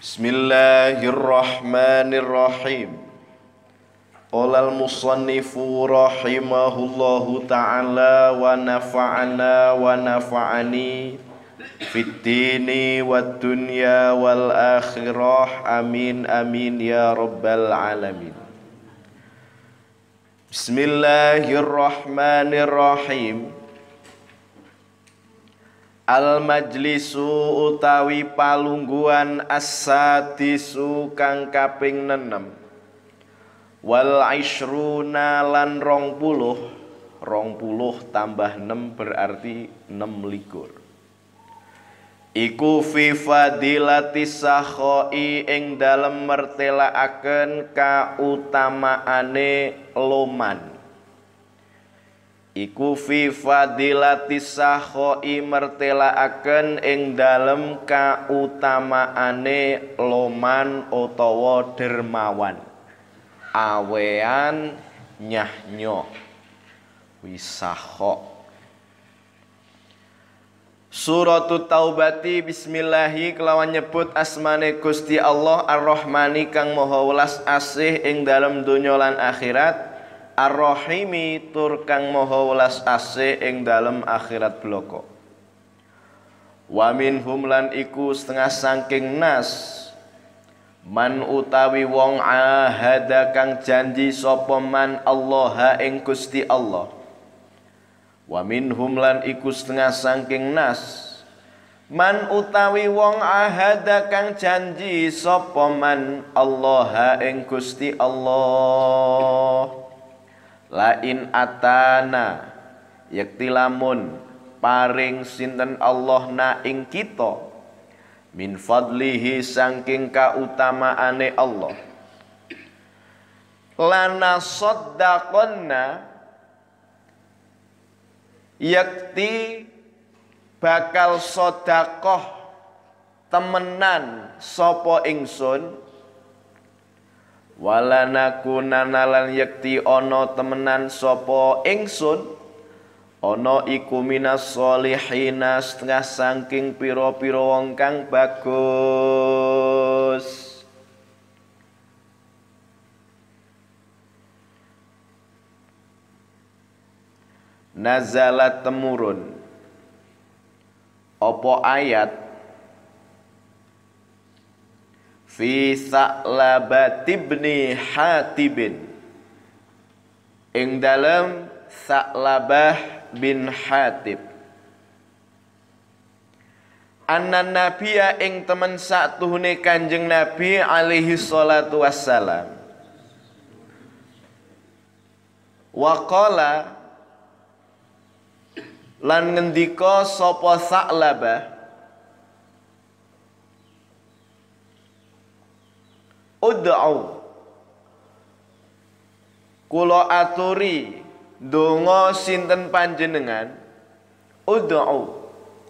بسم الله الرحمن الرحيم قال المصنف رحمه الله تعالى ونفعنا ونفعني في الدين والدنيا والآخرة آمين آمين يا رب العالمين بسم الله الرحمن الرحيم Al majlisu utawi palungguan asatisu sadisu kang kaping nenem Wal isruna lan rong puluh Rong puluh tambah nem berarti nem likur Iku fi fadilati sakhoi ing dalem mertelaaken utamaane loman iku fi fadilati sahoi mertelaaken ing dalem kautamaane loman utawa dermawan awean nyahnyo wisaho Suratu Taubati bismillahi kelawan nyebut asmane Gusti Allah Ar-Rahmani kang Maha Asih ing dalem donya lan akhirat Ar-Rahimi tur kang maha welas asih ing dalem akhirat bloko. Wa minhum lan iku setengah sangking nas Man utawi wong ahada kang janji sapa man Allah ing Gusti Allah. Wa minhum lan iku setengah sangking nas Man utawi wong ahada kang janji sapa man Allah ing Gusti Allah lain atana yakti lamun paring sinten Allah na ing kita min fadlihi sangking kautamaane Allah lana saddaqonna yakti bakal sodakoh temenan sopo ingsun walanaku nanalan yakti ono temenan sopo ingsun ono iku minas solihina setengah sangking piro-piro wong kang bagus Nazalat temurun Opo ayat fi Sa'labat ibni Hatibin ing dalam Sa'labah bin Hatib anna nabiya ing teman satuhune kanjeng nabi alaihi salatu wassalam waqala lan ngendika sapa sa'labah ud'u Kulo aturi Dungo sinten panjenengan ud'u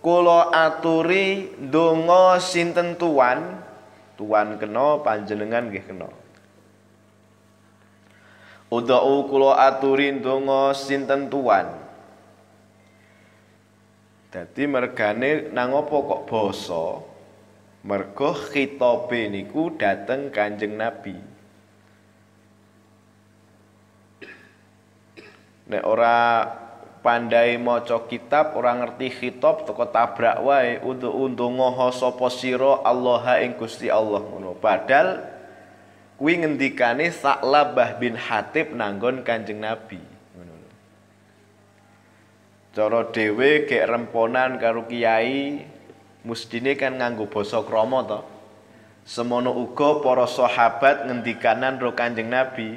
Kulo aturi Dungo sinten tuan tuan kena panjenengan gih kena ud'u kulo aturi dungo sinten tuan Jadi mergane nangopo kok bosok. Mergo khitobe niku dateng Kanjeng Nabi. Nek ora pandai maca kitab, ora ngerti khitab teko tabrak wae untuk undongoho sapa sira Allah ing Gusti Allah ngono. Padahal kuwi ngendikane Sa'labah bin Hatib nanggon Kanjeng Nabi. Cara dhewe gek remponan karo kiai, Mestine kan nganggo basa krama to. Semono uga para sahabat ngendikanan ro Kanjeng Nabi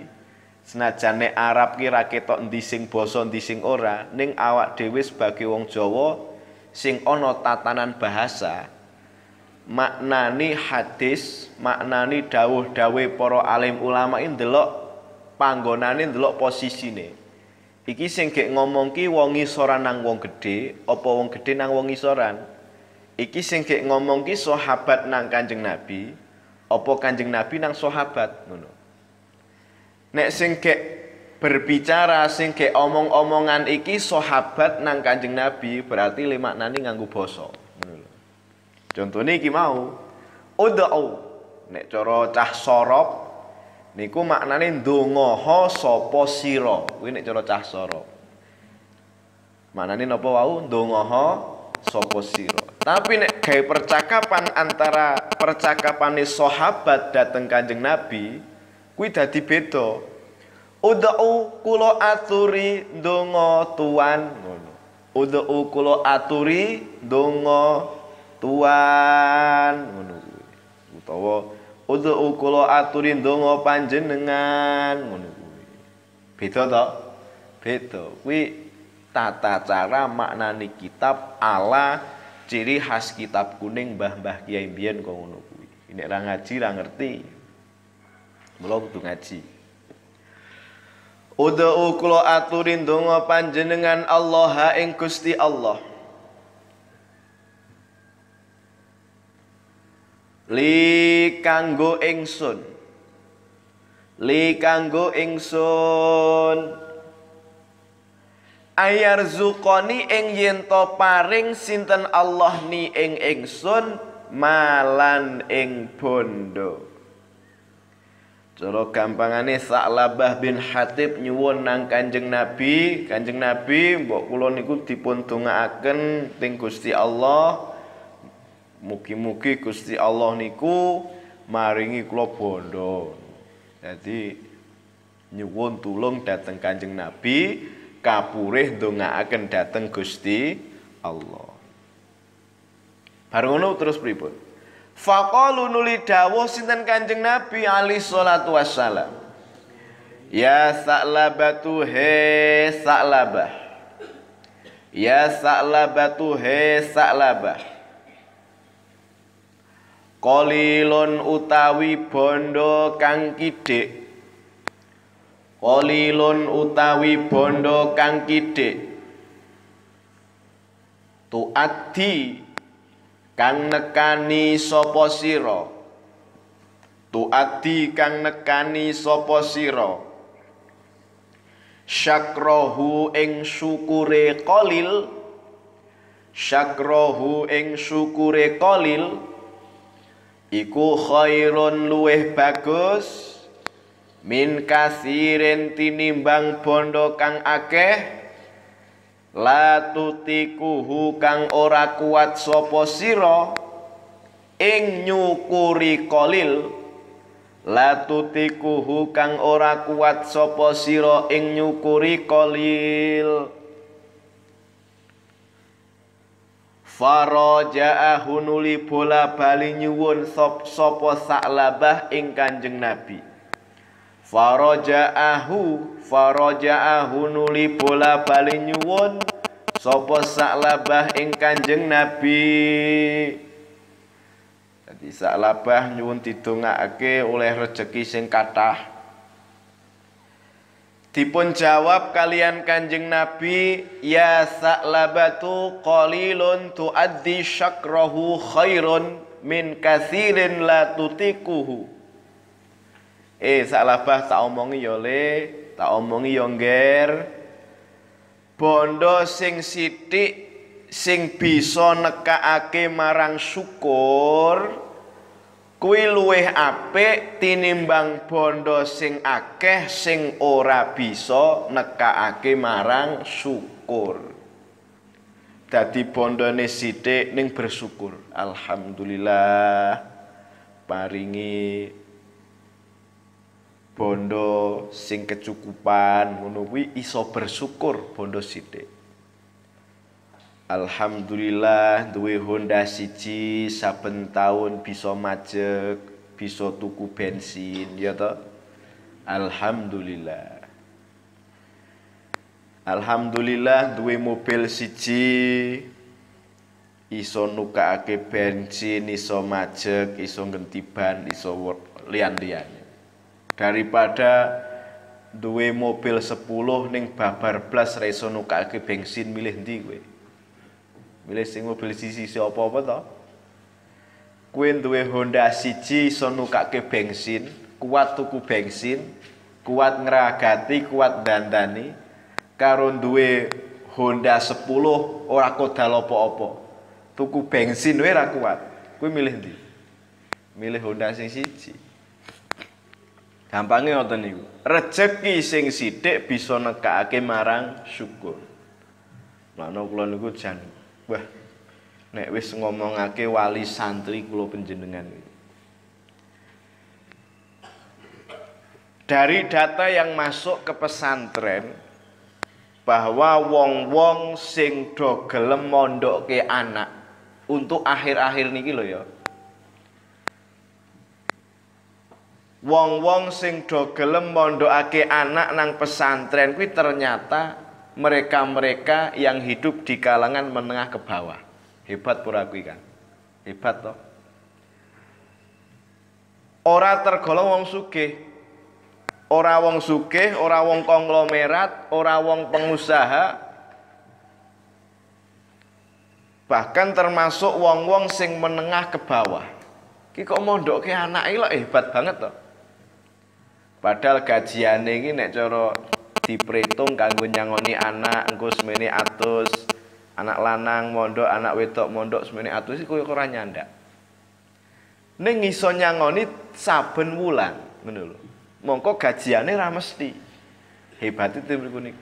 senajane Arab ki ra ketok boson sing basa sing ora, ning awak dhewe sebagai wong Jawa sing ana tatanan bahasa maknani hadis, maknani dawuh-dawuh para alim ulama iki ndelok panggonane ndelok posisine. Iki sing gek ngomong ki wong isoran nang wong gedhe, apa wong gedhe nang wong isoran? Iki sing ngomong ki sahabat nang Kanjeng Nabi, opo Kanjeng Nabi nang sahabat ngono. Nek sing berbicara sing omong-omongan iki sahabat nang Kanjeng Nabi, berarti lima nani nganggu basa ngono lho. Contone iki mau nek coro cah sorop niku maknane ndonga sapa sira. Kuwi nek cara cah sorop. Maknane napa wau ndonga sapa sira. Tapi nek kayak percakapan antara percakapan sahabat dateng Kanjeng Nabi, dah dadi beda. u kulo aturi dongo tuan Udah u kula aturi dongo tuan ngono kuwi. Utawa ud'u aturi dongo panjenengan ngono Beda tak? Beda. Kui tata cara maknani kitab Allah ciri khas kitab kuning mbah-mbah Kiai Mbien kok ngono kuwi. Nek ra ngaji ra ngerti. Mula kudu ngaji. Udu'u kula aturin donga panjenengan Allah ing Gusti Allah. Li kanggo ingsun. Li kanggo ingsun ayar zukoni ing yento paring sinten Allah ni ing ingsun malan ing bondo Cara gampangane Labah bin Hatib nyuwon nang Kanjeng Nabi, Kanjeng Nabi mbok kula niku dipun dongaaken teng Gusti Allah. Mugi-mugi Gusti Allah niku maringi kula bondo. Jadi nyuwon tulung dateng Kanjeng Nabi kapurih akan dateng Gusti Allah. Bar terus pripun? Faqalu nuli dawuh sinten Kanjeng Nabi alaihi salatu wassalam. Ya sa'labatu he sa'labah. Ya sa'labatu he sa'labah. Kolilon utawi bondo kang kidik Polilun utawi bondo kang kidik Tuaddi kang nekani sapa sira Tuaddi kang nekani sapa sira Syakrohu ing syukure qalil Syakrohu ing syukure qalil iku khairun luweh bagus min kasirin tinimbang bondo kang akeh la tutikuhu kang ora kuat sopo siro ing nyukuri kolil la tutikuhu kang ora kuat sopo siro ing nyukuri kolil Faroja'ahu nuli bola bali nyuwun sopo sa'labah ing Kanjeng Nabi Faroja'ahu Faroja'ahu nuli bola bali nyuwun Sopo Sa'labah ing Kanjeng Nabi Jadi Sa'labah nyuwun didongakake oleh rejeki sing kathah Dipun jawab kalian kanjeng Nabi Ya sa'labatu qalilun tuaddi syakrohu khairun min kathirin la tutikuhu Eh salabah tak omongi yole, ya, tak omongi yongger. Ya, ngger. Bondo sing sithik sing bisa nekaake marang syukur kuwi luwih apik tinimbang bondo sing akeh sing ora bisa nekaake marang syukur. Dadi bondone sithik ning bersyukur. Alhamdulillah paringi bondo sing kecukupan ngono kuwi iso bersyukur bondo sithik. Alhamdulillah duwe Honda siji saben tahun bisa majek, bisa tuku bensin ya toh. Alhamdulillah. Alhamdulillah duwe mobil siji iso nukakake bensin, iso majek, iso ngenti ban, iso lian-lian daripada duwe mobil 10 ning babar blas ra nukake bensin milih ndi kowe milih sing mobil sisi opo apa-apa to kowe duwe Honda siji iso nukake bensin kuat tuku bensin kuat ngeragati kuat dandani karo duwe Honda 10 ora kodal apa-apa tuku bensin wae rakuat, kuat kowe milih ndi milih Honda sing siji Gampangnya ngoten niku. Rezeki sing sithik bisa nekake marang syukur. Lano kula niku jan wah nek wis ngomongake wali santri kula panjenengan Dari data yang masuk ke pesantren bahwa wong-wong sing do gelem mondoke anak untuk akhir-akhir niki lho ya. wong-wong sing do gelem mondokake anak nang pesantren kuwi ternyata mereka-mereka yang hidup di kalangan menengah ke bawah. Hebat pura kuwi kan. Hebat toh. Ora tergolong wong sugih. Ora wong sugih, ora wong konglomerat, ora wong pengusaha. Bahkan termasuk wong-wong sing menengah ke bawah. Ki kok mondoke anak ilo? hebat banget toh. Padahal gajian ini nek coro diperhitung kanggo nyangoni anak engko semene atus, anak lanang mondok, anak wedok mondok semene atus itu koyo ora nyandak. Ning iso nyangoni saben bulan ngono lho. Mongko gajiane ra mesti. Hebat itu niku niku.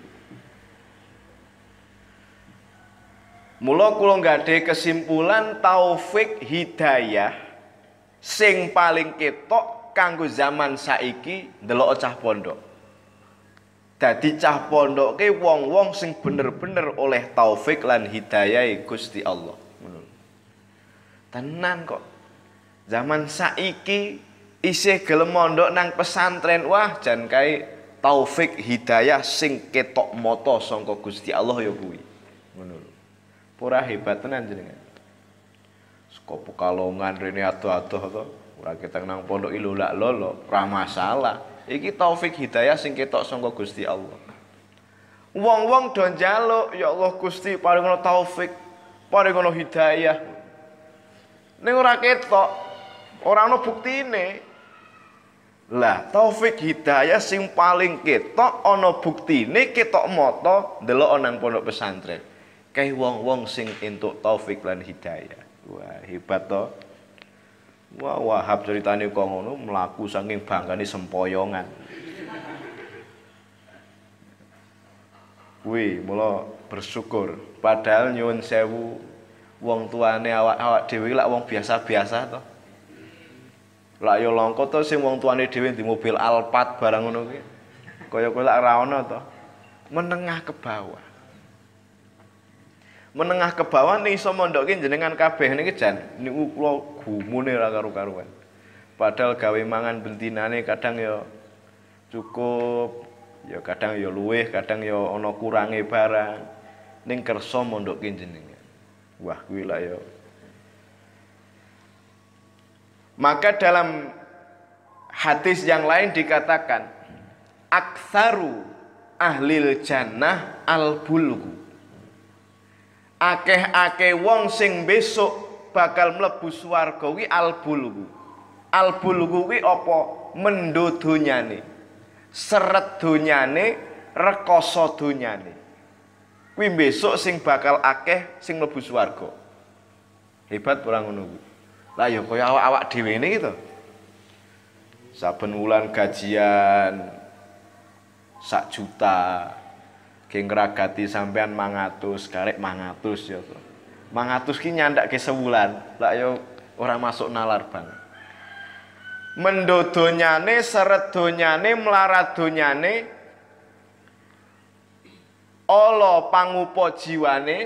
Mula kula nggade kesimpulan taufik hidayah sing paling ketok kanggo zaman saiki ndelok cah pondok. Dadi cah pondok ke wong-wong sing bener-bener oleh taufik lan hidayah Gusti Allah. Tenang kok. Zaman saiki isih gelem mondok nang pesantren wah jan kae taufik hidayah sing ketok moto sangka Gusti Allah ya kuwi. Ngono lho. Pura hebat tenan jenengan. Sekopo kalongan rene ado-ado to. Ora kita nang pondok lak lolo, ora masalah. Iki taufik hidayah sing ketok sangka Gusti Allah. Wong-wong do njaluk, ya Allah Gusti paringono ono taufik, paringono ono hidayah. Ning ora ketok, ora ono buktine. Lah, taufik hidayah sing paling ketok ana buktine ketok moto ndelok nang pondok pesantren. Kae wong-wong sing entuk taufik lan hidayah. Wah, hebat toh. Wah, Wahab ceritanya kok ngono melaku saking nih sempoyongan. Wih, mula bersyukur padahal nyuwun sewu wong tuane awak-awak dhewe lak wong biasa-biasa to. Lak yo toh to sing wong tuane dhewe di mobil Alphard barang ngono kuwi. Kaya kowe lak ra ono to. Menengah ke bawah menengah ke bawah nih iso mondokin jenengan kabeh niki jan niku kula gumune ra karu-karuan. Padahal gawe mangan bentinane kadang ya cukup, ya kadang ya luwih, kadang ya ana kurange barang. Ning kersa mondokin jenengan. Wah kuwi lah ya. Maka dalam hadis yang lain dikatakan aksaru ahlil jannah al bulgu akeh-akeh wong sing besok bakal mlebu swarga kuwi albulgu. Albulgu kuwi apa? Mendo donyane. Seret donyane, rekoso donyane. Kuwi besok sing bakal akeh sing mlebu swarga. Hebat ora ngono kuwi. Lah ya kaya awak-awak dhewe ngene gitu. Saben wulan gajian sak juta, ki ngragati sampean mangatus karek mangatus ya tuh mangatus ki nyandak ke sebulan lah yo orang masuk nalar bang mendodonyane seredonyane nih, olo pangupo jiwane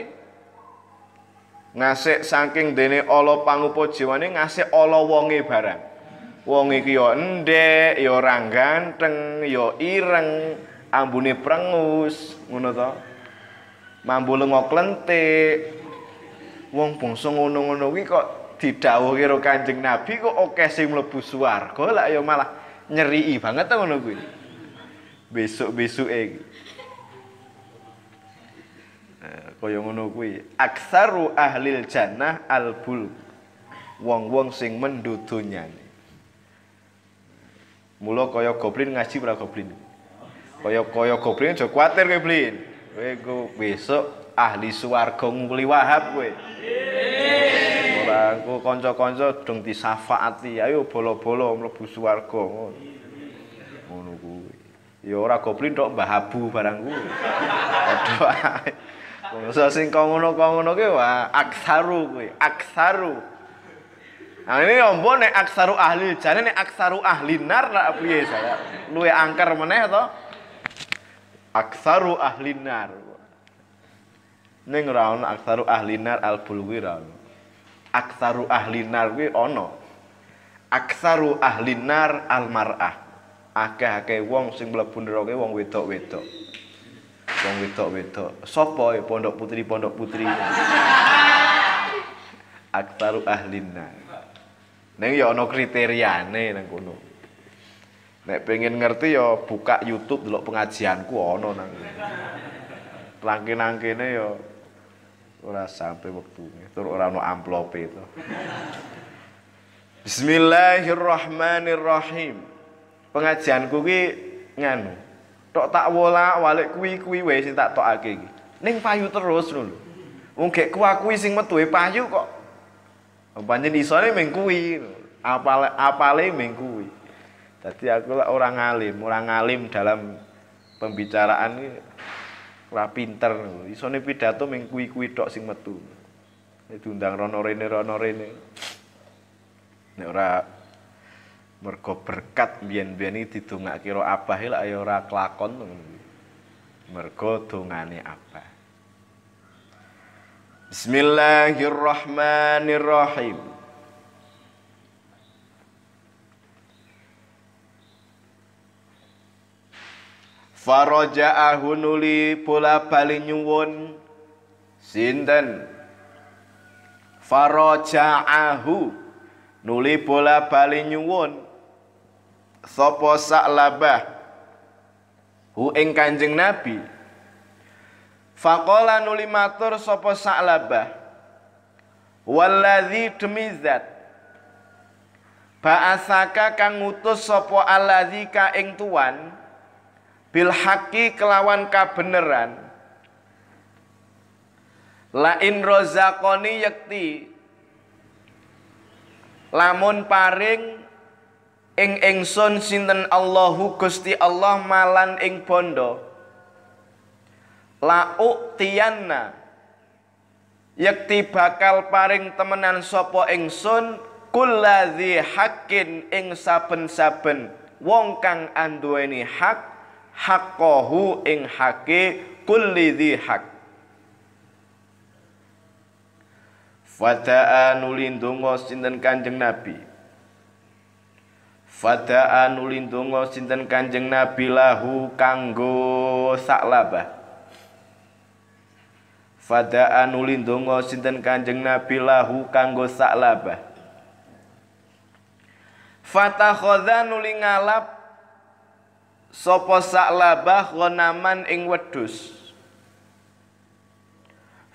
ngasih saking dene olo pangupo jiwane ngasih olo wonge barang wongi iki yo endhek yo ora ganteng yo ireng ambune prengus ngono to mambu lengo klentik wong bangsa ngono-ngono kuwi kok didhawuhi karo Kanjeng Nabi kok oke sing mlebu swarga lah ya malah nyeri banget to ngono kuwi besok-besuke iki eh, kaya ngono kuwi aksaru ahlil jannah albul wong-wong sing mendudunyane mula kaya goblin ngaji para goblin Koyo koyo goblin aja kuatir kowe, Blin. Kowe besok ahli swarga nguli wahab kowe. Ora aku kanca-kanca dong disafaati. Ayo bolo-bolo mlebu swarga ngono. Ngono kuwi. Ya ora goblin tok Mbah Abu barang kuwi. Padha ae. Masa sing kok ngono kok ngono wah aksaru kuwi, aksaru. Nah ini ombo nek aksaru ahli jane nek aksaru ahli nar lah piye saya. Luwe angker meneh to. aksaru ahli nar ning ra ono aksaru ahli nar al bulwi aksaru ahli nar kuwi ono aksaru ahli nar al mar'ah akeh-akeh wong sing mlebu neraka wong wedok-wedok wong wedok-wedok sapa ya e pondok putri pondok putri aksaru ahli nar Neng ya ono kriteriane neng kono. Nek pengen ngerti ya buka YouTube dulu pengajianku ono nang. Rangkin-rangkine ya ora sampai waktunya Tur ora no amplop itu. Bismillahirrahmanirrahim. Pengajianku ki nganu. Tok tak wola walik kui kui wae sing tak tokake iki. Ning payu terus dulu, Wong gek kuwi sing metu e payu kok. Panjen isone mengkui. Apale apale meng kuwi. Jadi aku lah orang alim, orang alim dalam pembicaraan ini lah pinter. Isone pidato mengkui kui dok sing metu. Diundang rono rene rono rene. Ini orang mergo berkat bian-bian ini didongake karo Apa hil ayo ora kelakon. Mergo tungane apa. Bismillahirrahmanirrahim. Faroja ahunuli pula paling nyuwun sinten ahu nuli pula paling nyuwun sapa Sa'labah hu ing Kanjeng Nabi Faqala nuli matur sapa Sa'labah Wallazi demi zat Ba'asaka kang ngutus sapa allazi ka ing tuan bil haki kelawan kabeneran lain rozakoni yakti lamun paring ing ingsun sinten Allahu Gusti Allah malan ing bondo lauk tianna, yakti bakal paring temenan sopo ingsun kulladzi hakin ing saben-saben wong kang anduweni hak haqqahu ing hake kulli dhi hak Fada'a nulin donga sinten Kanjeng Nabi Fada'a nulin donga sinten Kanjeng Nabi lahu kanggo saklabah Fada'a nulin donga sinten Kanjeng Nabi lahu kanggo saklabah Fatakhadha nuli ngalap sapa Sa'labah ghanaman ing wedhus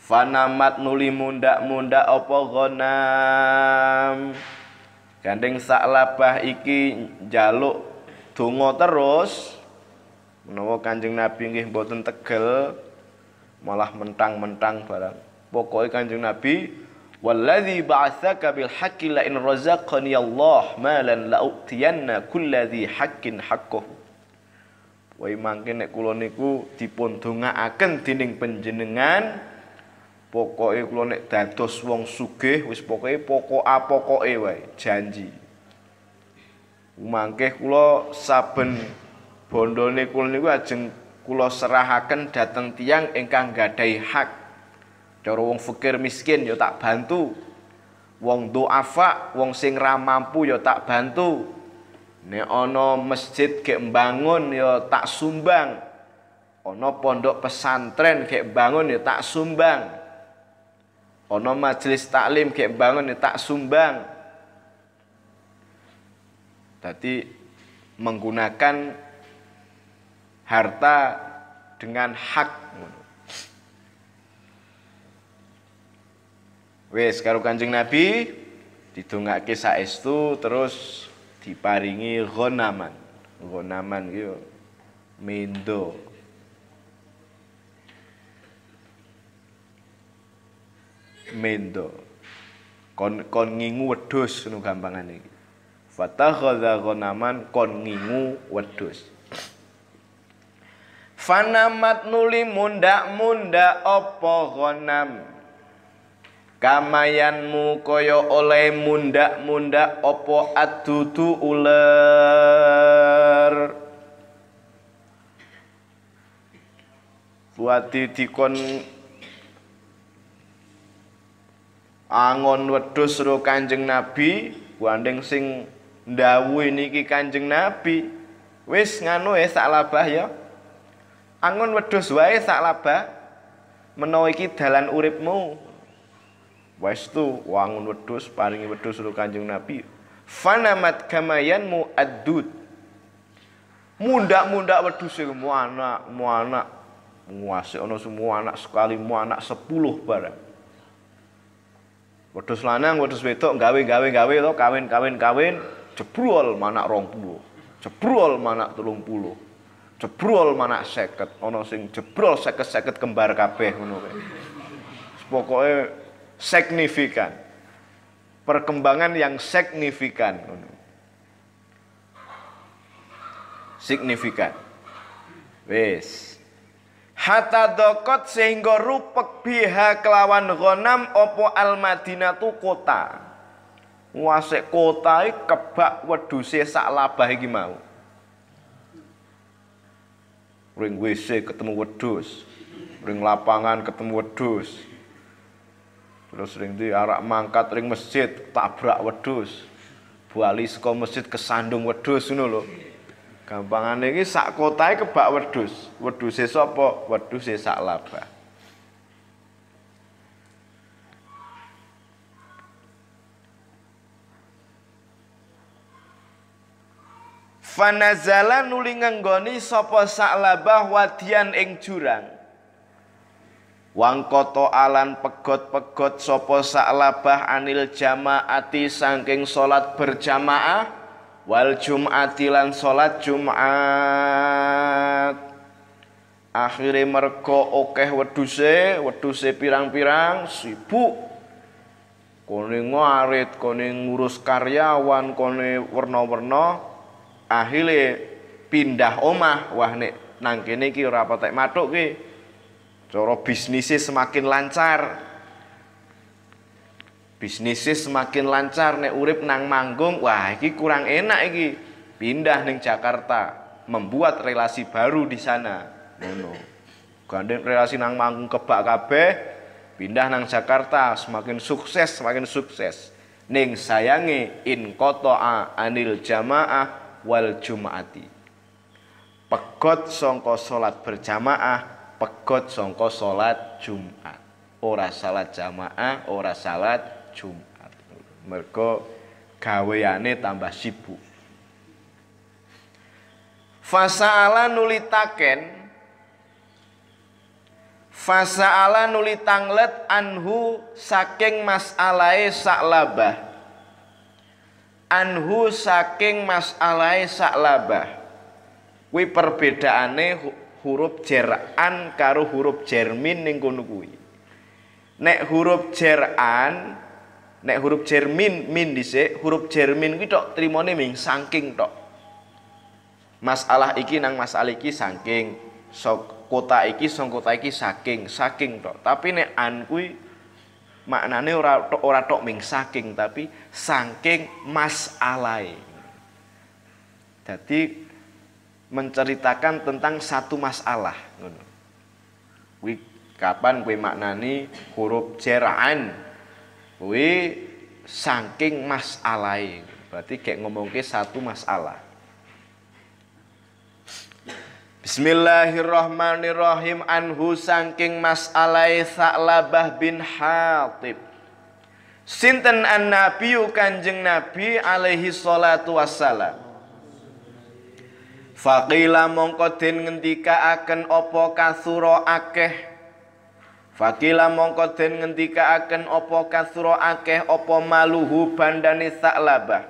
Fanamat nuli mundak-mundak apa ghanam Gandeng Sa'labah iki jaluk donga terus menawa Kanjeng Nabi nggih mboten tegel malah mentang-mentang barang pokoke Kanjeng Nabi Walladzi ba'atsaka bil haqqi la in razaqani Allah malan la'utiyanna kulladhi kulladzi haqqin haqqahu Wai mangke nek kula niku dipun dongaaken dening panjenengan pokoke kula nek dados wong sugih wis pokoke pokok apokoke wae janji. Mangke kula saben bondone kula niku ajeng kula serahaken dhateng tiyang ingkang gadhahi hak. Cara wong fakir miskin yo ya tak bantu. Wong duafa, wong sing ra mampu yo ya tak bantu. Nek ono masjid kek bangun yo ya tak sumbang. ono pondok pesantren kek bangun yo ya tak sumbang. ono majelis taklim kek bangun yo ya tak sumbang. Tadi menggunakan harta dengan hak. Wes karo Kanjeng Nabi didongake saestu terus diparingi ghonaman ghonaman gitu mendo mendo kon kon ngingu wedhus nu gampangane iki fatakhadha ghonaman kon ngingu wedhus Fanamat nuli munda munda opo Ronam kamayanmu koyo oleh munda-munda opo adudu ular buat dikon angon wedhus ro Kanjeng Nabi gandeng sing ini niki Kanjeng Nabi wis nganu ya sak labah ya angon wedhus wae sak labah menawa iki dalan uripmu Westu wangun wedus paringi wedus karo Kanjeng Nabi. Fanamat kamayan adud. mundak munda wedus iku mu anak, mu anak. Nguase ono semua anak sekali mu anak sepuluh barang. Wedus lanang, wedus wedok gawe-gawe-gawe lo, kawin-kawin-kawin jebrol manak puluh Jebrol manak puluh jebrol mana seket ono sing jebrol seket seket kembar kabeh ono. Pokoknya signifikan. Perkembangan yang signifikan. Signifikan. Wis. Hatta dokot sehingga rupek biha kelawan gonam opo al madinatu kota. Wasek kota kebak wedusi sak labah iki mau. Ring WC ketemu wedus, ring lapangan ketemu wedus, kalau sering di arak mangkat ring masjid tabrak wedus. Buali sekolah masjid kesandung wedus nu lo gampangan ini sak kotae kebak wedus. wedus sapa? wedus sak laba. Fanazala nuli ngenggoni sopo sak labah wadian ing jurang. Wangkoto alan pegot-pegot sopo sa'labah anil jamaati sangking solat berjamaah wal jum'atilan sholat solat jum'at Akhirnya mergo okeh weduse weduse pirang-pirang sibuk kone ngarit kone ngurus karyawan kone werna-werna akhirnya pindah omah wah nek nangkini ki, ora matuk ki Coro bisnisnya semakin lancar. Bisnisnya semakin lancar nek urip nang manggung, wah ini kurang enak ini. Pindah ning Jakarta, membuat relasi baru di sana. Ngono. Gandeng relasi nang manggung kebak kabeh, pindah nang Jakarta, semakin sukses, semakin sukses. Ning sayangi in kotoa anil jamaah wal jumaati. Pegot songko solat berjamaah pegot songko salat Jumat. Ora salat jamaah, ora salat Jumat. Mergo gaweane tambah sibuk. Fasala nulitaken Fasa'ala nuli tanglet anhu saking mas'alae saklabah Anhu saking mas'alae saklabah Kuwi perbedaane huruf jeran karo huruf jermin ning kono kuwi. Nek huruf jeran, nek huruf jermin min dhisik, huruf jermin kuwi tok trimone ming saking tok. Masalah iki nang masalah iki saking sok kota iki songkota kota iki saking saking tok. Tapi nek an kuwi maknane ora tok ora tok ming saking tapi saking masalahe. Dadi menceritakan tentang satu masalah Kui kapan kui maknani huruf jeraan? kui saking masalah. berarti kayak ngomong ke satu masalah Bismillahirrahmanirrahim anhu saking masalai Sa'labah bin Hatib Sinten an nabiyu kanjeng nabi alaihi salatu wassalam Faqila mongko den ngendika akan opo kasuro akeh Faqila mongko den ngendika akan opo kasuro akeh opo maluhu bandani saklabah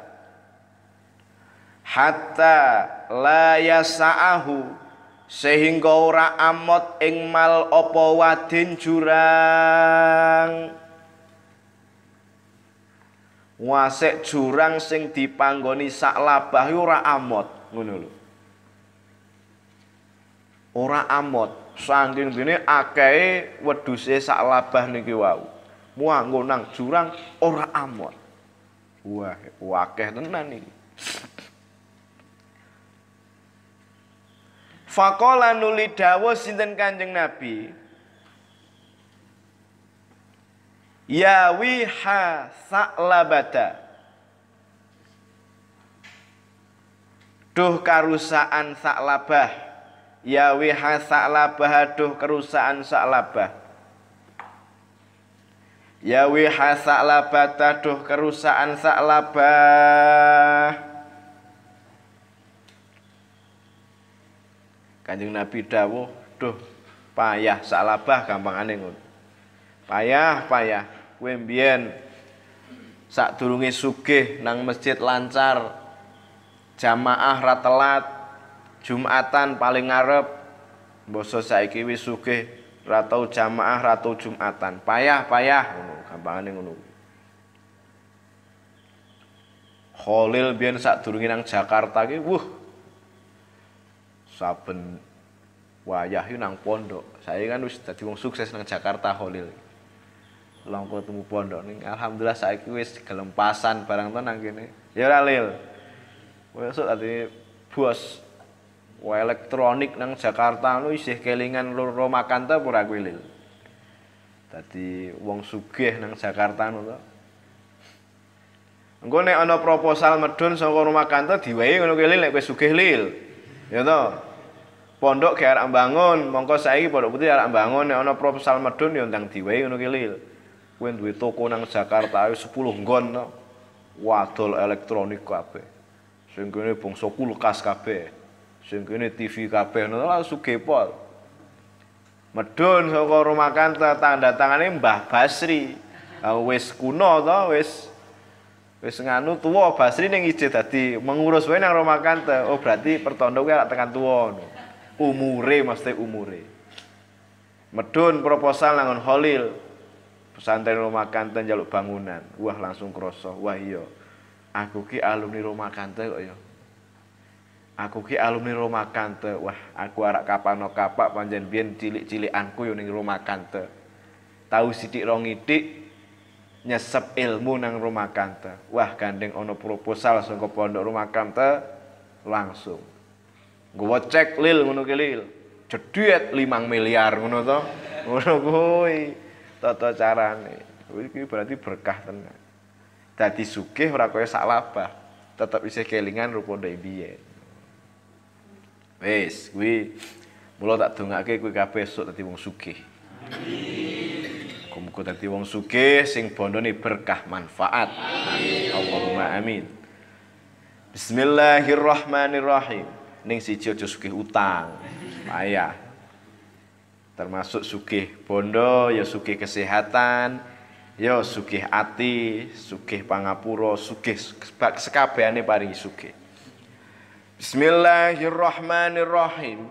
Hatta layasaahu sehingga ora amot ing mal opo wadin jurang wasek jurang sing dipanggoni sak labah ora amot ngono lho ora amot saking dene akeh wedhuse sak labah niki wau muanggo nang jurang ora amot wah akeh tenan iki Fakola nuli dawuh sinten Kanjeng Nabi Ya wiha sa'labata Duh karusaan sa'labah ya wiha sa'labah aduh kerusaan sa'labah ya wiha sa'labah aduh kerusaan sa'labah Kanjeng Nabi dawuh, "Duh, payah salabah gampang aneh Payah, payah. Kowe Sak durungi sugih nang masjid lancar jamaah ratelat. Jumatan paling ngarep boso saiki wis sugih ratau jamaah ratau Jumatan. Payah-payah ngono, gampangane ngono. Khalil biyen sadurunge nang Jakarta ki wuh saben wayah iki nang pondok. Saya kan wis dadi wong sukses nang Jakarta Khalil. langsung ketemu pondok ning saya saiki wis gelempasan barang tenang nang kene. Ya ora Lil. Wesuk tadi bos Wah elektronik nang Jakarta lu isih kelingan loro makan ta ora kuwi lil. Dadi wong sugih nang Jakarta lu. to. Engko nek ana proposal medun saka rumah kantor diwehi ngono kuwi lil nek kowe sugih lil. Ya to. Pondok ge arek bangun, mongko saiki pondok putih arek bangun nek ana proposal medun ya ndang diwehi ngono kuwi lil. Kowe duwe toko nang Jakarta 10 nggon to. Wadol elektronik kabeh. Sing kene bangsa kulkas kabeh sing kene TV kabeh nonton sugih pol. Medun saka rumah kantor tanda tangane Mbah Basri. Uh, wis kuno to, wis wis nganu tuwa Basri ning ije dadi mengurus wae nang rumah kantor. Oh berarti pertanda kuwi lak tekan tuwa. Umure mesti umure. Medun proposal nangon Holil. Pesantren rumah kantor njaluk bangunan. Wah langsung krosok, Wah iya. Aku ki alumni rumah kante kok ya. Aku ki alumni rumah Kante. Wah, aku arak kapano kapak panjen biyen cilik-cilikanku yo ning rumah Kante. Tahu sidik rong idik nyesep ilmu nang rumah Kante. Wah, gandeng ono proposal saka pondok rumah Kante langsung. Gua cek lil ngono ki lil. Jeduet limang miliar ngono to. Ngono kuwi. Tata carane. Kuwi berarti berkah tenan. Dadi sugih ora kaya sak tetap Tetep isih kelingan rupa ndek biyen. Wes, gue mulai tak dongake gue kabeh esuk tadi wong suke. Amin. muga tadi wong suke, sing bondo nih berkah manfaat. Amin. Allahumma amin. Bismillahirrahmanirrahim. Ning si aja suke utang. ayah. Termasuk suke bondo, ya suke kesehatan, ya sugih ati, sugih pangapura, sugih sekabehane paringi sugih. Bismillahirrahmanirrahim.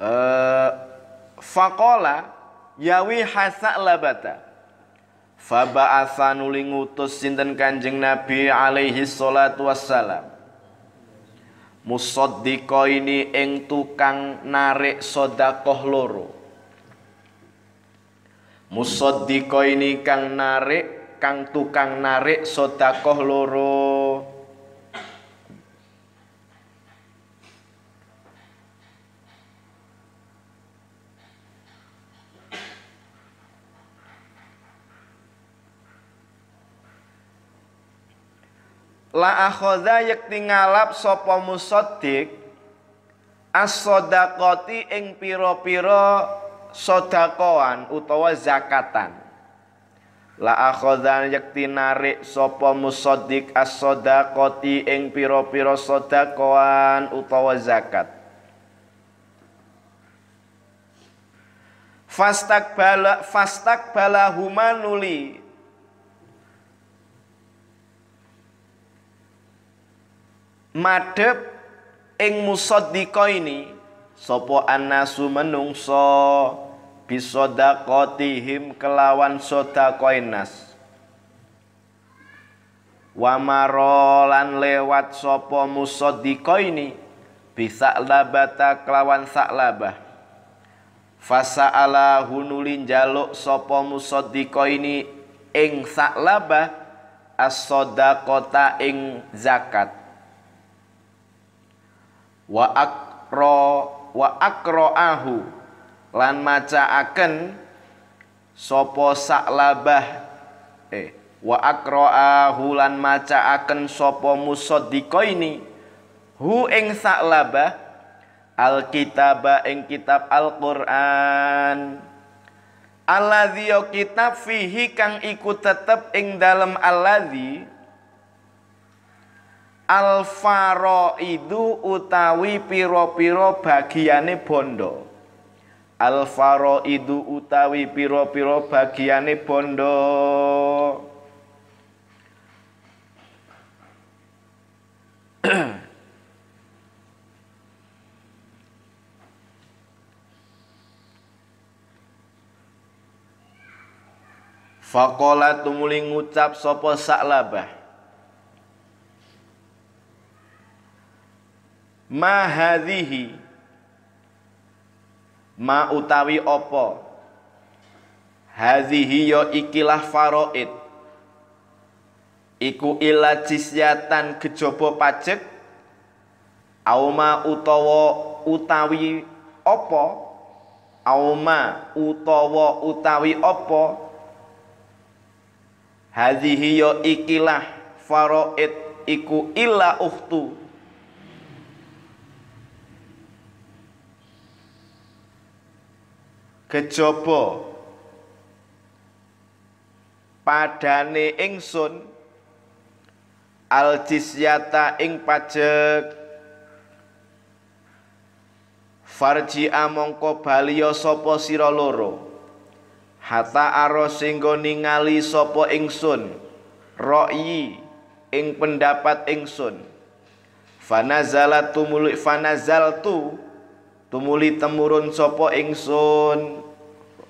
Uh, eh, Fakola Yawi hasa labata Faba'asa nulingutus Sinten kanjeng Nabi alaihi salatu wassalam musaddiqa ini ing tukang narik sodakoh loro musaddiqa ini kang narik kang tukang narik sodakoh loro la akhadha yak tingalap sapa musaddiq as-sadaqati ing piro pira sodakoan utawa zakatan la akhadha yak tinarik sapa musaddiq as-sadaqati ing piro pira sodakoan utawa zakat bala bala huma nuli. madhep ing ini, sapa annasu menungso bisadaqatihim kelawan sedaqain nas wamarolan lewat sapa ini bisa labata kelawan saklabah ala hunulin jaluk sapa ini ing saklabah as-sadaqata ing zakat wa akro wa akroahu lan aken sopo saklabah eh wa akroahu lan maca sopo sapa ini hu ing saklabah alkitab ing kitab alquran quran alladzi kitab fihi kang iku tetep ing dalem alladzi itu utawi piro-piro bagiane bondo. itu utawi piro-piro bagiane bondo. Fakola tumuli ngucap sopo saklabah ma hadhihi ma utawi apa hadhihi ya ikilah faraid iku ila jisyatan kejaba pajek auma utawa utawi apa auma utawa utawi apa hadhihi ya ikilah faraid iku ilah ukhtu kejaba padane ingsun al ing pajek farji amangka baliya sapa sira loro hatta aro singgo ningali sapa ingsun ra'yi ing pendapat ingsun fanazalatu muli fanazaltu tumuli temurun sapa ingsun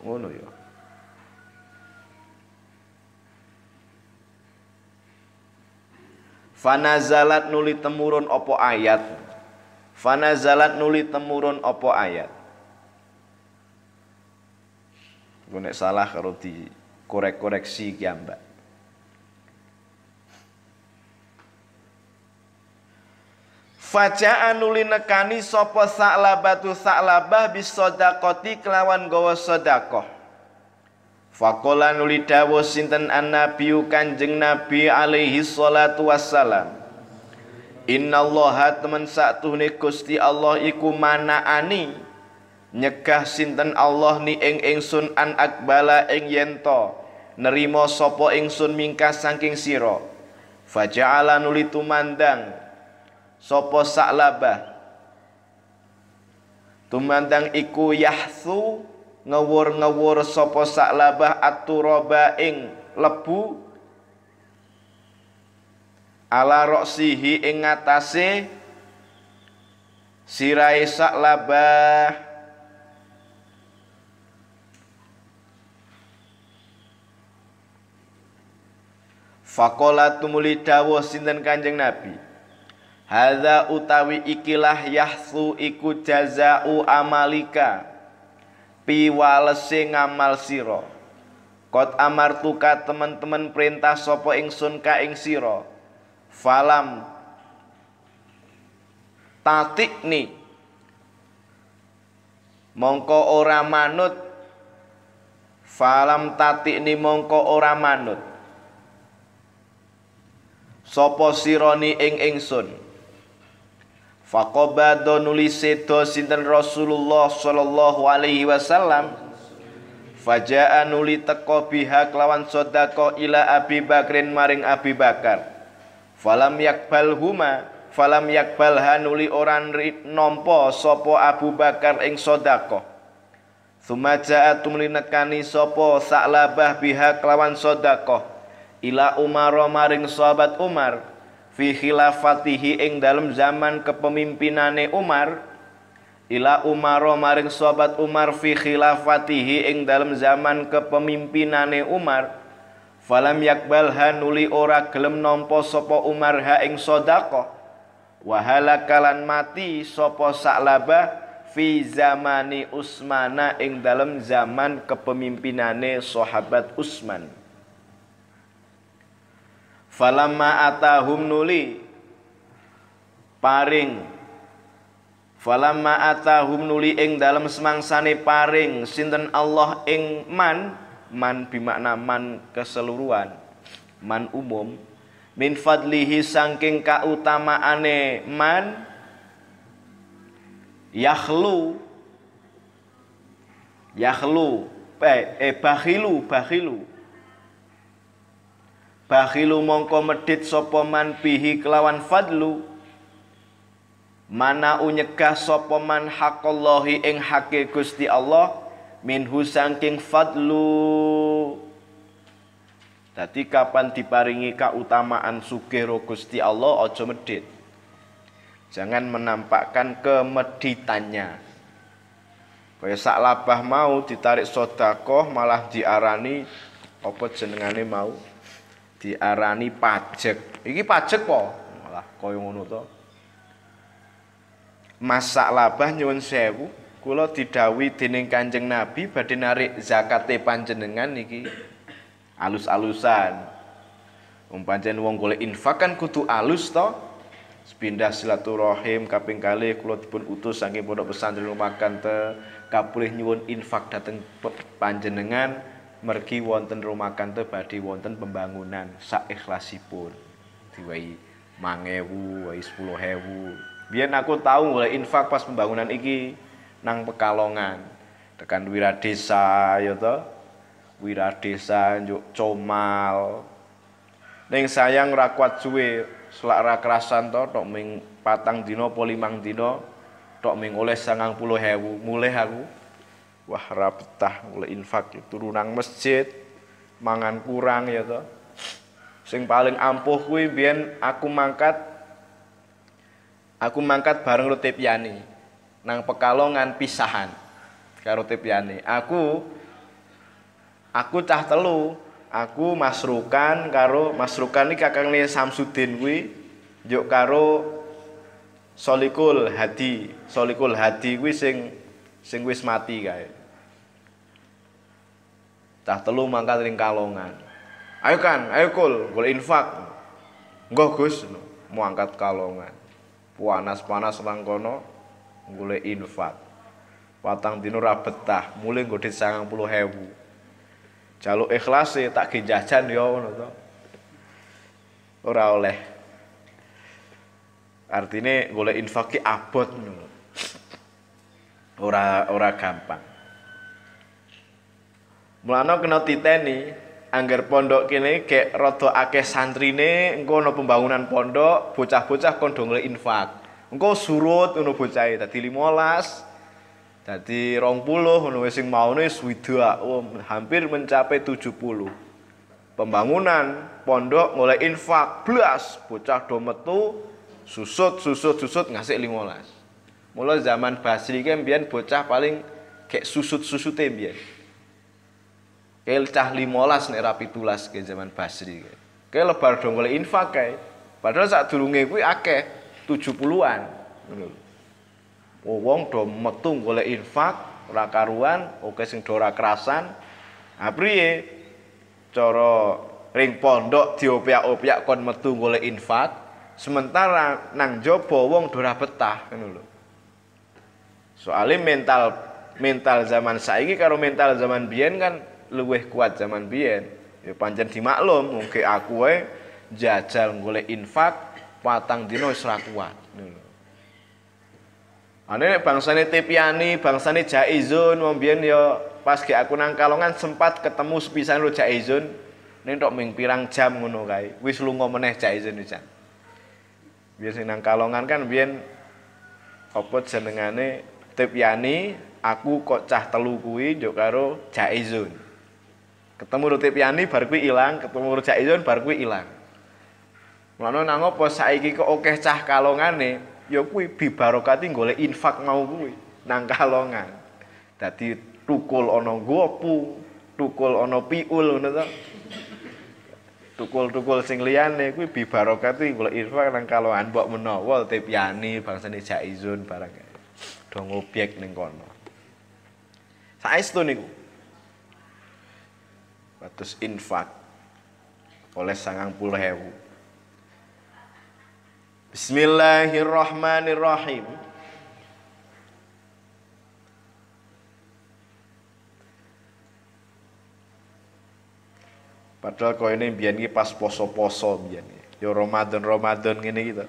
ngono ya Fanazalat nuli temurun opo ayat Fanazalat nuli temurun opo ayat Gue salah kalau di korek-koreksi Mbak. Faja'a nuli nekani sapa Sa'labatu Sa'labah bisadaqati kelawan gawa sedekah. Faqala nuli dawuh sinten annabiyu Kanjeng Nabi alaihi salatu wassalam. Innallaha teman saktuhne Gusti Allah iku manaani nyegah sinten Allah ni ing ingsun an akbala ing yento nerima sapa ingsun mingkas saking sira. Faja'ala nuli tumandang sopo saklaba tumandang iku yahsu ngewur-ngewur sopo saklaba atu turaba ing lebu ala roksihi ing atase sirai saklaba Fakola tumuli dawuh sinten Kanjeng Nabi. Hadza utawi ikilah yahsu iku jazau amalika. Piwalese ngamal sira. Kot amartuka teman-teman perintah sapa ingsun ka ing sira. Falam tatikni. Mongko ora manut. Falam tatikni mongko ora manut. Sopo sironi ing ingsun. Fakobado nulis sedo sinten Rasulullah sallallahu alaihi wasallam Fajaa nuli teko biha kelawan sodako ila Abi Bakrin maring Abi Bakar Falam yakbal huma Falam yakbal hanuli orang nompo sopo Abu Bakar ing sodako Sumaja atumli nekani sopo saklabah biha kelawan sodako Ila Umar maring sahabat Umar fi khilafatihi ing dalam zaman kepemimpinane Umar ila Umaro maring sobat Umar fi khilafatihi ing dalam zaman kepemimpinane Umar falam yakbal hanuli ora gelem nampa sapa Umar ha ing sedekah wahala kalan mati sapa saklaba fi zamani Usmana ing dalam zaman kepemimpinane sahabat Usman falamma atahum nuli paring falamma atahum nuli ing semang semangsane paring sinten Allah ing man man bimakna man keseluruhan man umum min fadlihi sangking ane man yakhlu yakhlu eh, eh bahilu bahilu bakhilu mongko medit sapa man bihi kelawan fadlu mana unyegah sapa man haqqallahi ing hake Gusti Allah minhu sangking fadlu Dadi kapan diparingi kautamaan sugero Gusti Allah aja medit. Jangan menampakkan kemeditannya. Kaya sak labah mau ditarik sodakoh malah diarani apa jenengane mau diarani pajak. Iki pajak po. Malah kaya ngono to. Masak labah nyuwun sewu, kula didawi dening Kanjeng Nabi badhe narik zakate panjenengan niki alus-alusan. Wong pancen wong golek infakan kudu alus to. Sepindah silaturahim kaping kali kula dipun utus saking pondok pesantren Rumakan te kapulih nyuwun infak dateng panjenengan mergi wonten rumah kante badi wonten pembangunan saikhlasipun diwai mangewu wai sepuluh hewu biar aku tahu mulai infak pas pembangunan iki nang pekalongan tekan wiradesa ya to wiradesa njuk comal ning sayang ra kuat suwe selak ra kerasan to tok ming patang Dino, Polimang Dino, dina tok ming oleh sangang puluh hewu mulai aku wah rapetah mulai infak ya. turunang masjid mangan kurang ya toh sing paling ampuh kuwi biyen aku mangkat aku mangkat bareng Rutepyani nang Pekalongan pisahan karo Rutepyani aku aku cah telu aku masrukan karo masrukan iki kakangnya Samsudin kuwi yuk karo Solikul Hadi Solikul Hadi kuwi sing sing wis mati kae. Cah telu mangkat ring kalongan. Ayo kan, ayo kul, kul infak. nggak Gus, mau angkat kalongan. Panas-panas nang kono golek infak. Watang dino ra betah, mulai nggo 90.000. Jaluk ikhlas e tak ge jajan ya ngono to. Ora oleh. Artine golek infak ki abot ngono. Ora ora gampang. Mulane kena titeni angger pondok kene kek rada akeh santrine engko ana pembangunan pondok, bocah-bocah kon dongle infak. Engko surut ngono bocahe dadi 15 dadi 20 ngono wis sing maune swida oh, hampir mencapai 70. Pembangunan pondok mulai infak blas bocah do metu susut susut susut ngasih 15. Mula zaman Basri kan biar bocah paling kayak susut-susute biyen. Kayak cah limolas nih rapi tulas ke zaman Basri. Kayak lebar dong oleh infak kayak. Padahal saat dulu gue akeh tujuh puluhan. Oh, wong do metung infak, rakaruan oke sing dora kerasan. Ah ya, coro ring pondok diopiak-opiak kon metung oleh infak, sementara nang jopo wong dora petah. betah kan lho soalnya mental mental zaman saiki karo mental zaman biyen kan luwih kuat zaman biyen ya pancen dimaklum mungkin aku wae jajal golek infak patang dino wis ra kuat ane bangsane Tepiani bangsane Jaizun wong biyen ya pas ge aku nang Kalongan sempat ketemu sepisan lo Jaizun ning tok ming pirang jam ngono kae wis lunga meneh Jaizun iki. Biasa nang Kalongan kan biyen apa jenengane Tibyani aku kok cah telu kuwi njuk karo Jaizun. Ketemu Rutip Yani bar kuwi ilang, ketemu ru Jaizun bar kuwi ilang. Mulane nang apa saiki kok akeh cah kalongane, ya kuwi barokati golek infak mau kuwi nang kalongan. Dadi tukul ana gopu, tukul ana piul ngono to. Tukul-tukul sing liyane kuwi barokati golek infak nang kalongan mbok menawa Rutip Yani bangsane Jaizun barang ada ngobyek ning kono. Saestu niku. terus infak oleh sangang puluh hewu. Bismillahirrahmanirrahim. Padahal kau ini biar ini pas poso-poso biar ini. Yo Ramadan Ramadan gini gitu.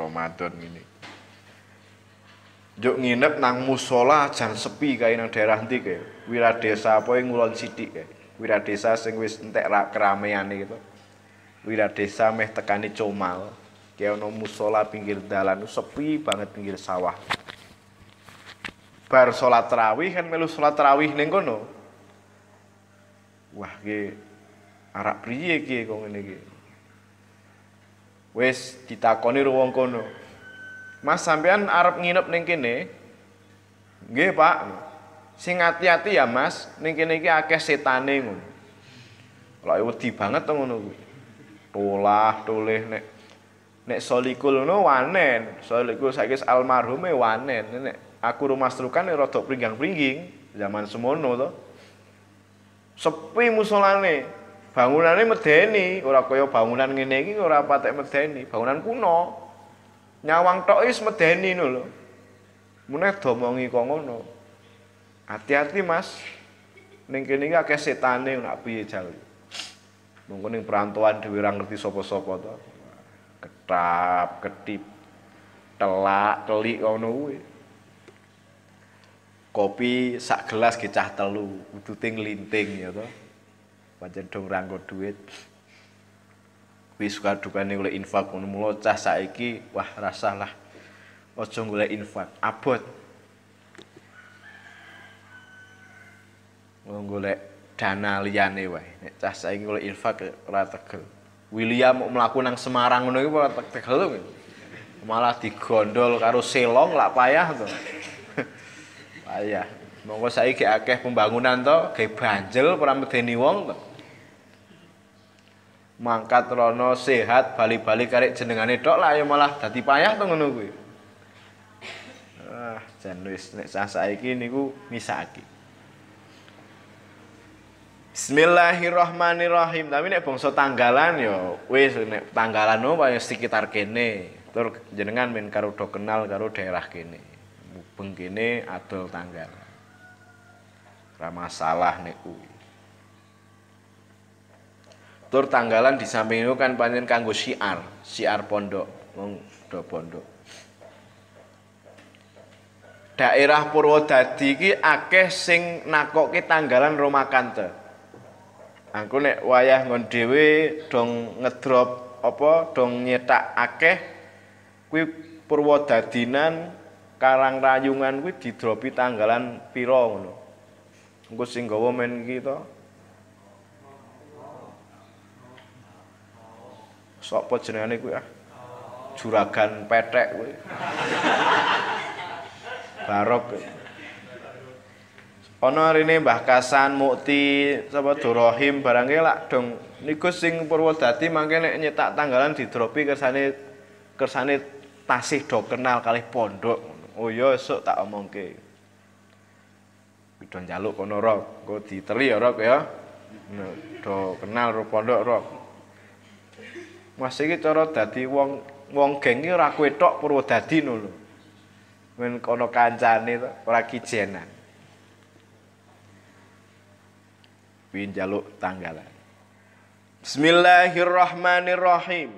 Ramadan gini. Juk nginep nang musola jan sepi kae nang daerah ndi kae. Wiradesa apa ngulon sithik kae. Wiradesa sing wis entek keramaiane gitu. Wiradesa meh tekani Comal. Kae ono musola pinggir dalan sepi banget pinggir sawah. Bar salat tarawih kan melu salat tarawih ning kono. Wah ge arak priye ki kok ngene wes Wis ditakoni wong kono. Mas sampean arep nginep ning kene. Nggih, Pak. Sing hati-hati ya, Mas. Ning kene iki akeh setane ngono. Lah ya wedi banget to ngono kuwi. Tolah, toleh nek nek Solikul ngono wanen. Solikul saiki almarhume wanen. Nek aku rumastrukan nek rada pringgang-pringing zaman semono to. Sepi musolane. Bangunannya medeni, orang kaya bangunan ngene iki ora patek medeni, bangunan kuno. Nyawang tok wis medeni ngono lho. Mune domongi kok ngono. Hati-hati Mas. Ning kene iki akeh setane nak piye jal. Mungkin ning perantauan dhewe ora ngerti sapa-sapa to. Ketap, ketip, telak, telik ngono kuwi. Kopi sak gelas gecah telu, udute nglinting ya to. Pancen dong rangko duit wis kadukane oleh infak ngono mulo cah saiki wah rasalah aja golek infak abot golek dana liyane wae nek cah saiki golek infak ora tegel William mau mlaku nang Semarang ngono iki ora tegel malah digondol karo selong lak payah to payah monggo saiki akeh pembangunan to gawe banjel ora medeni wong to mangkat rono sehat balik-balik karek jenengane tok lah ya malah dadi payah to ngono kuwi. Ah, jan wis nek sah saiki niku misaki. Bismillahirrahmanirrahim. Tapi nek bangsa tanggalan ya wis nek tanggalan no paling ya sekitar kene. Tur jenengan men karo do kenal karo daerah kene. Mubeng kene adol tanggal. Ramasalah salah nek kuwi tur tanggalan di samping itu kan panen kanggo siar, siar pondok, wong do pondok. Daerah Purwodadi iki akeh sing nakoke tanggalan Romakante. Aku nek wayah ngon dhewe dong ngedrop apa dong nyetak akeh kuwi Purwodadinan Karang Rayungan kuwi didropi tanggalan pira ngono. Engko sing gawa men iki Sapa jenengane kuwi ah? Juragan petek kuwi. Barok. Ana rene Mbah Kasan, Mukti, sapa Durahim barang e lak dong. Niku sing Purwodadi mangke nek nyetak tanggalan didropi kersane kersane tasih do kenal kalih pondok. Oh iya esuk tak omongke. Bidon jaluk kono rok, engko diteli ya rok ya. Nah, do kenal rok pondok rok. Mas iki cara dadi wong wong geng iki ora kowe tok Purwodadi no lho. Men kono kancane ora kijenan. Win jaluk tanggalan. Bismillahirrahmanirrahim.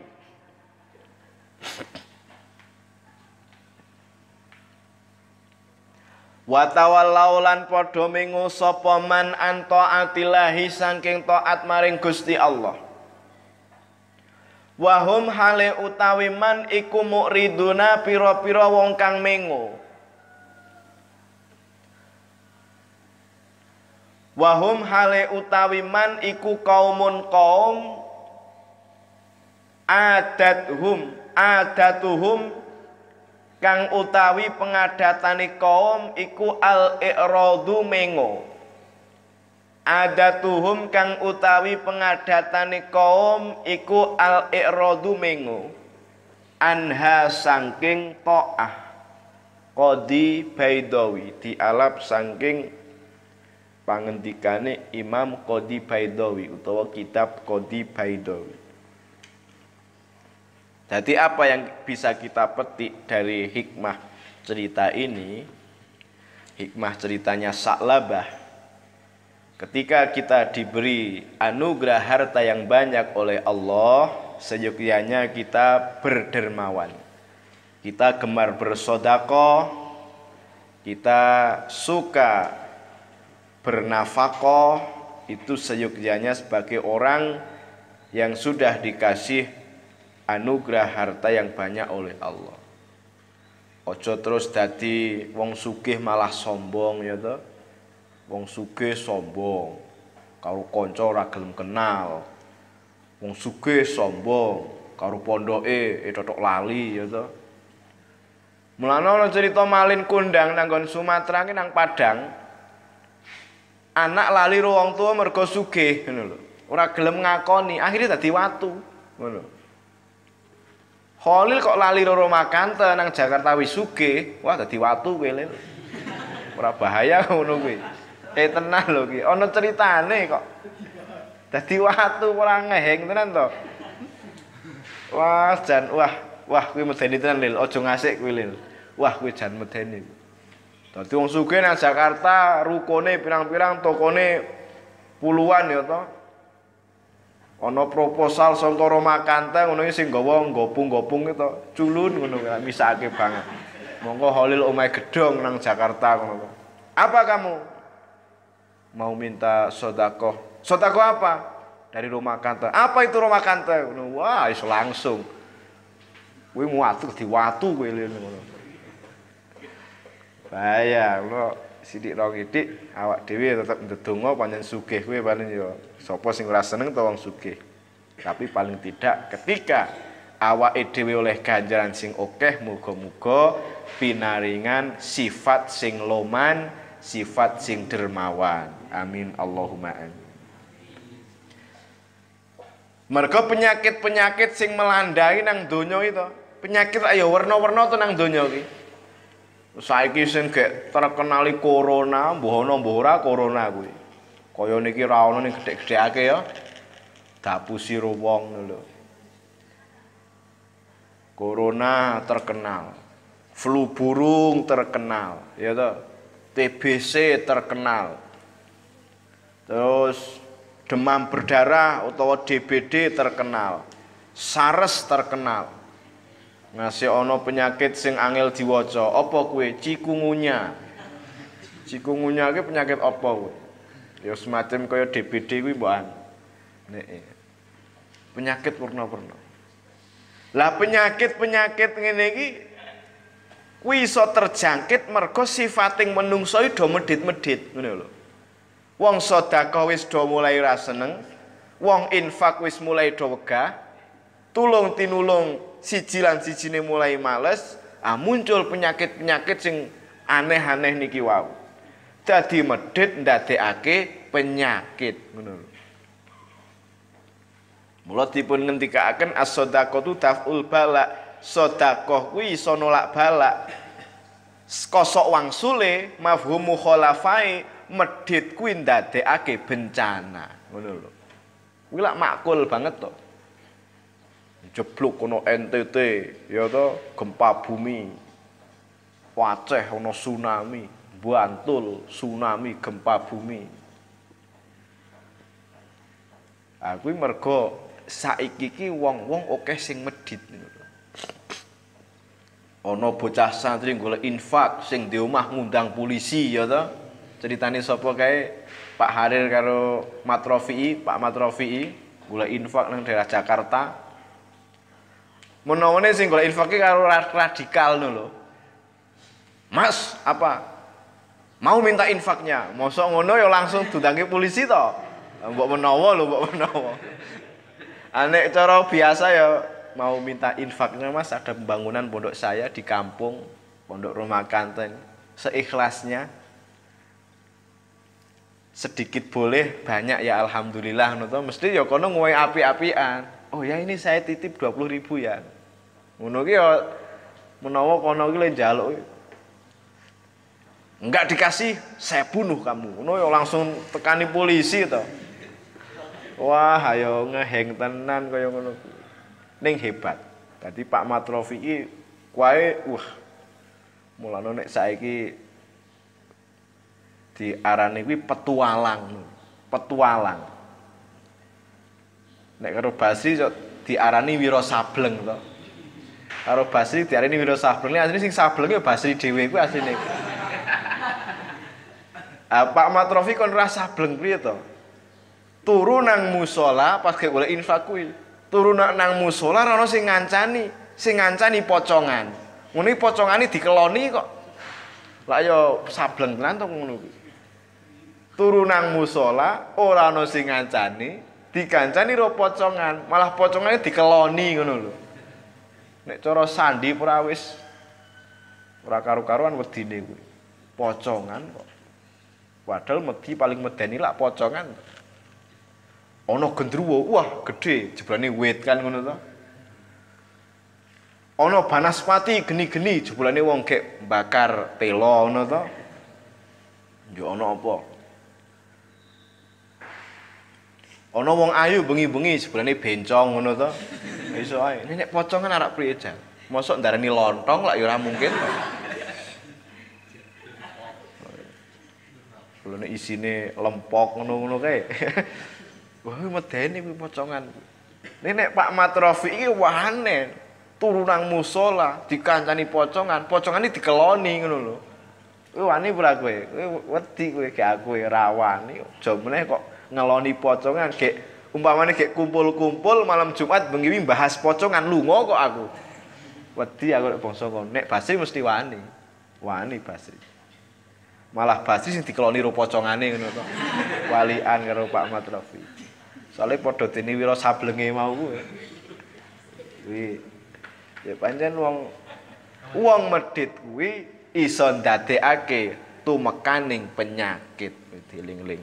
lan padha mengu sapa man anta atilahi saking taat maring Gusti Allah wahum hale utawi man iku mukriduna pira-pira wong kang mengo wahum hale utawi man iku kaumun kaum adathum adatuhum kang utawi pengadatane kaum iku al-i'radu mengo ada tuhum kang utawi pengadatane kaum iku al irodu mengu anha sangking to'ah kodi Baidawi dialap sangking pangendikane Imam kodi Baidawi utawa kitab kodi Baidawi jadi apa yang bisa kita petik dari hikmah cerita ini hikmah ceritanya saklabah. Ketika kita diberi anugerah harta yang banyak oleh Allah, seyogyanya kita berdermawan. Kita gemar bersodako, kita suka bernafako, itu seyogyanya sebagai orang yang sudah dikasih anugerah harta yang banyak oleh Allah. Ojo terus dadi wong sugih malah sombong ya toh wong suge sombong karo kanca ora gelem kenal wong suge sombong karo pondoke e ya totok lali ya to Mulane ana cerita malin kundang nang Sumatera ki nang Padang. Anak lali ro wong tuwa mergo suge ngono lho. Ora gelem ngakoni, akhirnya dadi watu ngono. Khalil kok lali loro makante nang Jakarta wis sugih, wah dadi watu kowe Ora bahaya ngono kuwi eh tenang lho ki ana ceritane kok dadi watu ora ngeheng tenan to wah jan wah wah kuwi medeni tenan lil aja ngasik kuwi lil wah kuwi jan medeni dadi wong sugih nang Jakarta rukone pirang-pirang tokone puluhan ya to ana proposal saka Roma Kanta ngono iki sing gawa gopung-gopung to culun ngono misake banget monggo Holil omahe gedong nang Jakarta ngono apa kamu mau minta sodako. Sodako apa? Dari rumah kantor. Apa itu rumah kantor? Wah, langsung. Kuwi muatu watu, kuwi ngono. Bahaya, lo sidik rong idik awak dewi tetap ndedonga panjang suge, Gue paling yo sapa sing ora seneng tolong wong Tapi paling tidak ketika awak edewi oleh ganjaran sing okeh mugo mugo, pinaringan sifat sing loman sifat sing dermawan amin Allahumma amin mereka penyakit-penyakit sing melandai nang donya itu penyakit ayo warna-warna tuh nang donya iki saiki sing gek terkenali corona mbuh ana mbuh ora corona kuwi kaya niki ra ana ning gedhe-gedheake ya dapusi wong lho corona terkenal flu burung terkenal ya toh TBC terkenal. Terus demam berdarah atau DBD terkenal. SARS terkenal. Ngasih ono penyakit sing angel diwaca, apa kue? cikungunya. Cikungunya itu penyakit apa kue? Ya semacam kaya DBD kuwi mbokan. Nek. Eh, penyakit purna-purna. Lah penyakit-penyakit ngene kuwi iso terjangkit mergo sifating menungso do medit medit, ngono lho. Wong sedekah wis do mulai ra seneng, wong infak wis mulai do wegah, tulung tinulung siji lan sijine mulai males, ah muncul penyakit-penyakit sing aneh-aneh niki wau. Dadi medit ndadekake penyakit ngono lho. Mula dipun ngendikaaken as-sadaqatu daf'ul bala' sedekah kuwi iso nolak balak kosok wangsule mafhumu khulafai medhit kuwi ndadekake bencana ngono lho kuwi lak makul banget to jeblok kono NTT ya to gempa bumi waceh ono tsunami Bantul tsunami gempa bumi aku nah, mergo saiki ki wong-wong akeh sing medit. ngono ono bocah santri golek infak sing di rumah ngundang polisi ya to ceritane sapa kae Pak Harir karo Matrofi, Pak Matrofi, gula infak nang daerah Jakarta menawane sing golek infaknya karo radikal no Mas apa mau minta infaknya mosok ngono ya langsung dudangi polisi toh. mbok menawa lho mbok menawa anek cara biasa ya mau minta infaknya mas ada pembangunan pondok saya di kampung pondok rumah kanten seikhlasnya sedikit boleh banyak ya alhamdulillah nuto nah, mesti ya kono ngowe api-apian oh ya ini saya titip dua puluh ribu ya ngono ya menawa kono ki jalo enggak dikasih saya bunuh kamu ngono ya langsung tekani polisi to wah ayo ngeheng tenan kaya ngono Neng hebat. jadi Pak Matrofi ini kuwae wah mulane nek saiki arah kuwi petualang. Petualang. Nek karo basi ini wiro sableng to. Karo basi ini wiro sableng. ini asline sing sableng ya basi dhewe kuwi asline. Ah, Pak Matrofi kon rasa sableng gitu. Ya Turun nang musola pas kayak boleh infakui. turu nang musola ana sing ngancani, sing ngancani pocongan. Ngene pocongane dikeloni kok. Lah ya sableng tenan to ngono kuwi. Turu nang musala ora ana sing ngancani, dikancani ro pocongan, malah pocongane dikeloni ngono lho. Nek cara sandi ora wis ora karo-karuan wedine kuwi. Pocongan kok. Padahal medhi paling medeni lak pocongan. Tuh. Ana gendruwo, wah gede, jebulane wit kan ngono to. Ana banaspati geni-geni jebulane wong kek bakar telo ngono to. Yo ana apa? Ana wong ayu bengi-bengi jebulane bencong ngono to. Iso ae. Nek pocongan arek priye jan? Mosok ndarani lontong lak ya ora mungkin. Jebulane isine lempok ngono-ngono kae. Wah, medeni kuwi pocongan. Nek Pak Mat Rafi iki wahane turunan nang musola dikancani pocongan, pocongan pocongane dikeloni ngono lho. Kuwi wani ora kowe? Kuwi wedi kowe gak aku ya, rawani. Aja meneh kok ngeloni pocongan gek umpamane gek kumpul-kumpul malam Jumat bengi bahas pocongan lunga kok aku. Wedi aku nek bangsa kono. Nek Basri mesti wani. Wani Basri. malah Basri sing dikeloni ro pocongane ngono to. Walian karo Pak Mat Soale padha teni wira sablenge mau kuwi. Kuwi ya pancen wong wong medhit kuwi iso ndadekake tumekaning penyakit dieling-eling.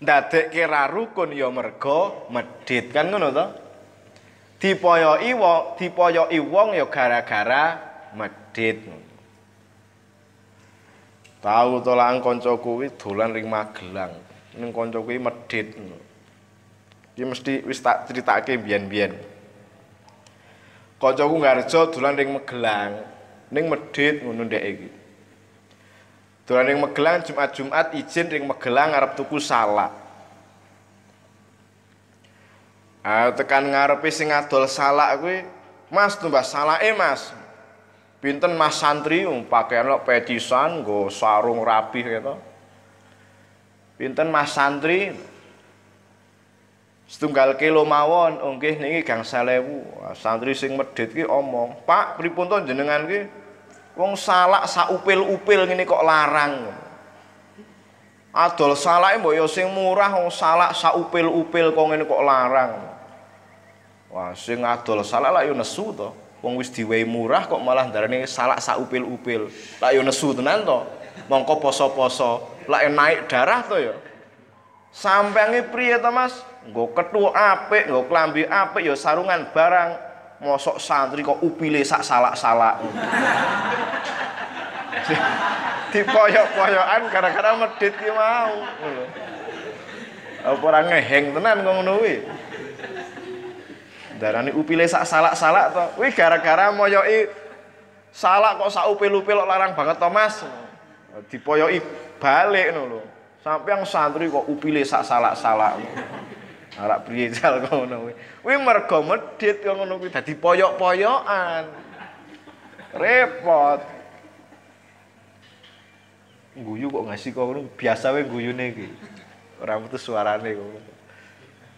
Ndadekke ra rukun ya mergo medhit kan ngono to? Dipoyoki wong, dipoyoki wong ya gara-gara medhit. Tahu to lah kanca kuwi dolan ring magelang. ning kanca kuwi medhit Iki mesti wis tak critakake biyen-biyen. Kancaku Ngarjo dolan ring Magelang, ning medhit ngono ndek iki. Dolan ring Magelang Jumat-Jumat izin ring Magelang arep tuku salak. Ah tekan ngarepe sing adol salak kuwi, Mas tumbas salake, Mas. Pinten Mas santri um, pakaian lo petisan, nggo sarung rapih gitu. Pinten Mas Santri setunggal kilo mawon oh, nggih niki gang salewu. santri sing medit ki omong Pak pripun to jenengan ki wong salak sa upil-upil ini kok larang adol salak mbok yo ya sing murah wong salak sa upil-upil kok ngene kok larang wah sing adol salak lah yo nesu to wong wis diwehi murah kok malah darane salak sa upil-upil lah yo nesu tenan to mongko poso-poso lah naik darah tuh ya. ini pria tuh Mas? gue ketua ape, gue kelambi ape, ya sarungan barang. Mosok santri kok upile sak salak-salak. poyok poyokan gara-gara medit ki mau. Apa orang ngeheng tenan kok ngono darah ini upile sak salak-salak tuh, wih gara-gara moyoi salak kok sak upil-upil larang banget Thomas, Mas balik no Sampai yang santri kok upile sak salak-salak. Arek priye kau ngono kuwi. Kuwi mergo medhit kok ngono kuwi dadi poyok-poyokan. Repot. Guyu kok ngasih kok ngono biasa wae guyune iki. Ora metu suarane kok.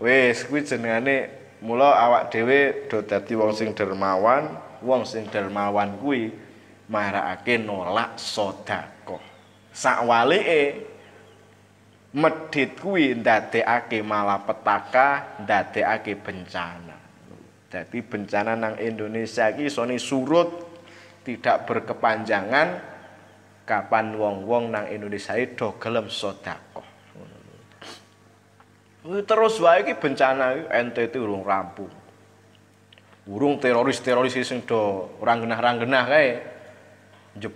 Wis kuwi jenengane mula awak dhewe do dadi wong sing dermawan, wong sing dermawan kuwi marakake nolak sedekah sakwalike medhit kuwi ndadekake malapetaka, ndadekake bencana. Jadi bencana nang Indonesia iki isone surut tidak berkepanjangan kapan wong-wong nang Indonesia itu do gelem sedekah. Terus wae iki bencana ente NTT urung rampung. Urung teroris-teroris sing do ranggenah-ranggenah kae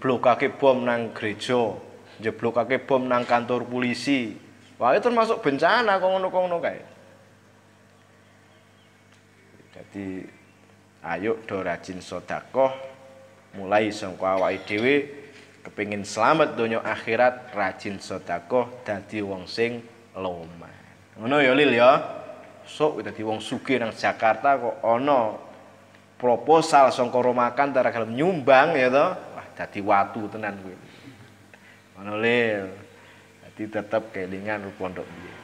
kaki bom nang gereja jeblokake bom nang kantor polisi. Wah, itu termasuk bencana kok ngono-ngono kae. Jadi ayo do rajin sedekah mulai sangko awake dhewe kepingin selamat donya akhirat rajin sedekah dadi wong sing loma Ngono ya Lil ya. Sok di wong sugih nang Jakarta kok ana proposal sangka Romakan tara nyumbang ya to. Wah dadi watu tenan gue Manolil. Jadi tetap kelingan pondok dia.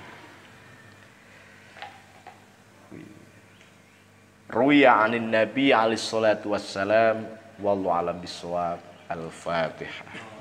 Ruya anin Nabi alaihi salatu wassalam wallahu alam bisawab. Al-Fatihah.